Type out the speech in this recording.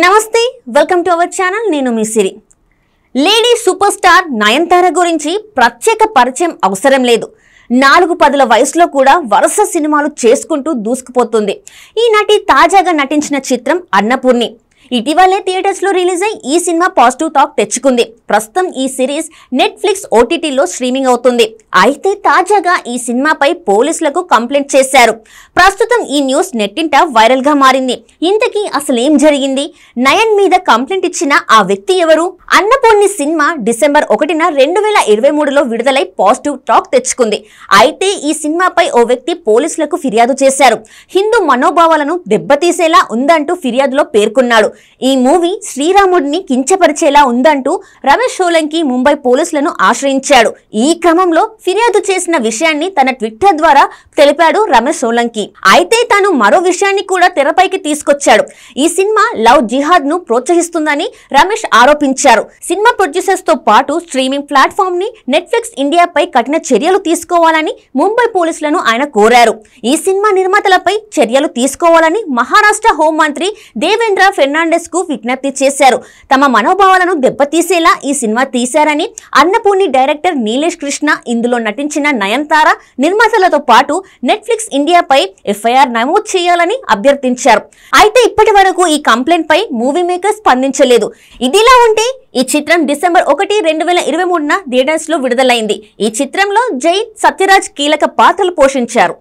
నమస్తే welcome to our channel నేను మీ సిరి లేడీ సూపర్ స్టార్ నయన్తార గురించి ప్రత్యేక పరిచయం అవసరం లేదు నాలుగు పదుల వయసులో కూడా వరుస సినిమాలు చేసుకుంటూ దూసుకుపోతుంది ఈ నటి తాజాగా నటించిన చిత్రం అన్నపూర్ణి ఇటీవలే థియేటర్స్లో రిలీజ్ అయి ఈ సినిమా పాజిటివ్ టాక్ తెచ్చుకుంది ప్రస్తుతం ఈ సిరీస్ నెట్ఫ్లిక్స్ ఓటీటీలో స్ట్రీమింగ్ అవుతుంది అయితే తాజాగా ఈ సినిమాపై పోలీసులకు కంప్లైంట్ చేశారు ప్రస్తుతం ఈ న్యూస్ నెట్టింట వైరల్గా మారింది ఇంతకీ అసలేం జరిగింది నయన్ మీద కంప్లైంట్ ఇచ్చిన ఆ వ్యక్తి ఎవరు అన్నపూర్ణి సినిమా డిసెంబర్ ఒకటిన రెండు వేల ఇరవై మూడులో విడుదలై పాజిటివ్ టాక్ తెచ్చుకుంది అయితే ఈ సినిమాపై ఓ వ్యక్తి పోలీసులకు ఫిర్యాదు చేశారు హిందూ మనోభావాలను దెబ్బతీసేలా ఉందంటూ ఫిర్యాదులో పేర్కొన్నాడు ఈ మూవీ శ్రీరాముడిని కించపరిచేలా ఉందంటూ రమేష్ సోలంకి ముంబై పోలీసులను ఆశ్రయించాడు ఈ క్రమంలో ఫిర్యాదు చేసిన విషయాన్ని తన ట్విట్టర్ ద్వారా తెలిపాడు రమేష్ సోలంకి అయితే తాను మరో విషయాన్ని కూడా తెరపైకి తీసుకొచ్చాడు ఈ సినిమా లవ్ జిహాద్ ను ప్రోత్సహిస్తుందని రమేష్ ఆరోపించారు సినిమా ప్రొడ్యూసర్స్ తో పాటు స్ట్రీమింగ్ ప్లాట్ఫామ్ ని నెట్ఫ్లిక్స్ ఇండియాపై కఠిన చర్యలు తీసుకోవాలని ముంబై పోలీసులను ఆయన కోరారు ఈ సినిమా నిర్మాతలపై చర్యలు తీసుకోవాలని మహారాష్ట్ర హోంమంత్రి దేవేంద్ర ఫెర్నాండ్ ఫెర్నాండెస్ కు విజ్ఞప్తి చేశారు తమ మనోభావాలను దెబ్బతీసేలా ఈ సినిమా తీశారని అన్నపూర్ణి డైరెక్టర్ నీలేష్ కృష్ణ ఇందులో నటించిన నయంతార నిర్మాతలతో పాటు నెట్ఫ్లిక్స్ ఇండియాపై ఎఫ్ఐఆర్ నమోదు చేయాలని అభ్యర్థించారు అయితే ఇప్పటి వరకు ఈ కంప్లైంట్ పై మూవీ మేకర్ స్పందించలేదు ఇదిలా ఉంటే ఈ చిత్రం డిసెంబర్ ఒకటి రెండు వేల ఇరవై మూడున థియేటర్స్ లో విడుదలైంది ఈ చిత్రంలో జై సత్యరాజ్ కీలక పాత్రలు పోషించారు